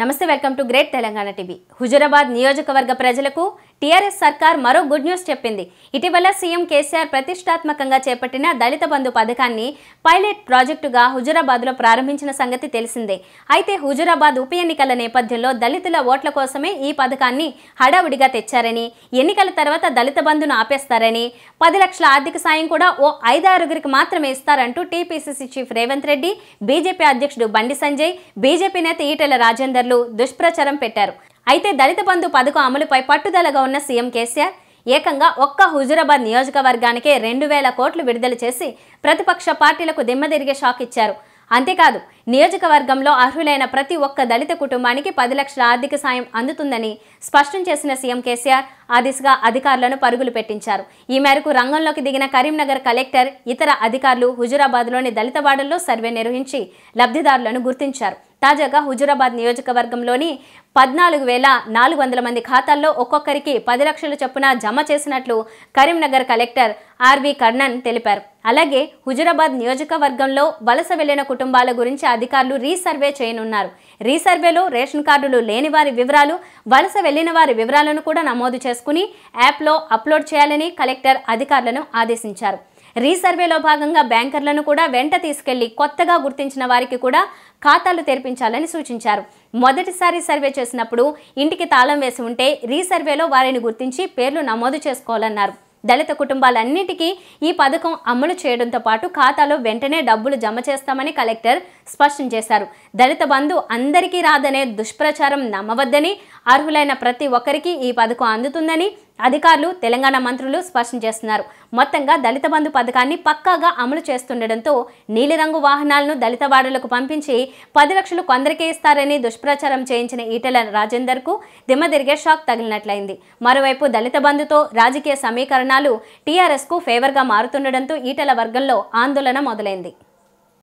నమస్తే welcome to great Telangana TV Huzurabad నియోజకవర్గ ప్రజలకు టీఆర్ఎస్ సర్కార్ మరో గుడ్ న్యూస్ చెప్పింది ఇటీవల సీఎం కేసీఆర్ ప్రతిష్టాత్మకంగా చేపట్టిన దళిత బంధు పథకాన్ని పైలట్ ప్రాజెక్టుగా హుజురాబాద్లో ప్రారంభించిన సంగతి తెలిసిందే అయితే హుజురాబాద్ ఉప ఎన్నికల నేపథ్యంలో దళితుల ఓట్ల కోసమే ఈ పథకాన్ని హడావుడిగా తెచ్చారని ఎన్నికల తర్వాత దళిత బంధును ఆపేస్తారని పది లక్షల ఆర్థిక సాయం కూడా ఓ ఐదారుగురికి మాత్రమే ఇస్తారంటూ TPCC chief Revanth Reddy BJP అధ్యక్షుడు బండి సంజయ్ బీజేపీ నేత ఈటెల రాజేందర్లు దుష్ప్రచారం పెట్టారు అయితే దళిత బంధు పథకం అమలుపై పట్టుదలగా ఉన్న సీఎం కేసీఆర్ ఏకంగా ఒక్క హుజురాబాద్ నియోజకవర్గానికే రెండు వేల కోట్లు విడుదల చేసి ప్రతిపక్ష పార్టీలకు దిమ్మదిరిగే షాక్ ఇచ్చారు అంతేకాదు నియోజకవర్గంలో అర్హులైన ప్రతి ఒక్క దళిత కుటుంబానికి పది లక్షల ఆర్థిక సాయం అందుతుందని స్పష్టం చేసిన సీఎం కేసీఆర్ ఆ దిశగా అధికారులను పరుగులు పెట్టించారు ఈ మేరకు రంగంలోకి దిగిన కరీంనగర్ కలెక్టర్ ఇతర అధికారులు హుజురాబాద్లోని వార్డుల్లో సర్వే నిర్వహించి లబ్ధిదారులను గుర్తించారు తాజాగా హుజురాబాద్ నియోజకవర్గంలోని పద్నాలుగు వేల నాలుగు వందల మంది ఖాతాల్లో ఒక్కొక్కరికి పది లక్షల చొప్పున జమ చేసినట్లు కరీంనగర్ కలెక్టర్ ఆర్వి కర్ణన్ తెలిపారు అలాగే హుజురాబాద్ నియోజకవర్గంలో వలస వెళ్లిన కుటుంబాల గురించి అధికారులు రీసర్వే చేయనున్నారు రీసర్వేలో రేషన్ కార్డులు లేని వారి వివరాలు వలస వెళ్లిన వారి వివరాలను కూడా నమోదు చేసుకుని యాప్లో అప్లోడ్ చేయాలని కలెక్టర్ అధికారులను ఆదేశించారు రీసర్వేలో భాగంగా బ్యాంకర్లను కూడా వెంట తీసుకెళ్లి కొత్తగా గుర్తించిన వారికి కూడా ఖాతాలు తెరిపించాలని సూచించారు మొదటిసారి సర్వే చేసినప్పుడు ఇంటికి తాళం వేసి ఉంటే రీసర్వేలో వారిని గుర్తించి పేర్లు నమోదు చేసుకోవాలన్నారు దళిత కుటుంబాలన్నింటికీ ఈ పథకం అమలు చేయడంతో పాటు ఖాతాలో వెంటనే డబ్బులు జమ చేస్తామని కలెక్టర్ స్పష్టం చేశారు దళిత బంధు అందరికీ రాదనే దుష్ప్రచారం నమ్మవద్దని అర్హులైన ప్రతి ఒక్కరికి ఈ పథకం అందుతుందని అధికారులు తెలంగాణ మంత్రులు స్పష్టం చేస్తున్నారు మొత్తంగా దళిత బంధు పథకాన్ని పక్కాగా అమలు చేస్తుండటంతో నీలిరంగు వాహనాలను దళిత వాడలకు పంపించి పది లక్షలు కొందరికే ఇస్తారని దుష్ప్రచారం చేయించిన ఈటెల రాజేందర్కు దిమ్మదిరిగే షాక్ తగిలినట్లయింది మరోవైపు దళిత బంధుతో రాజకీయ సమీకరణాలు టీఆర్ఎస్కు ఫేవర్గా మారుతుండటంతో ఈటెల వర్గంలో ఆందోళన మొదలైంది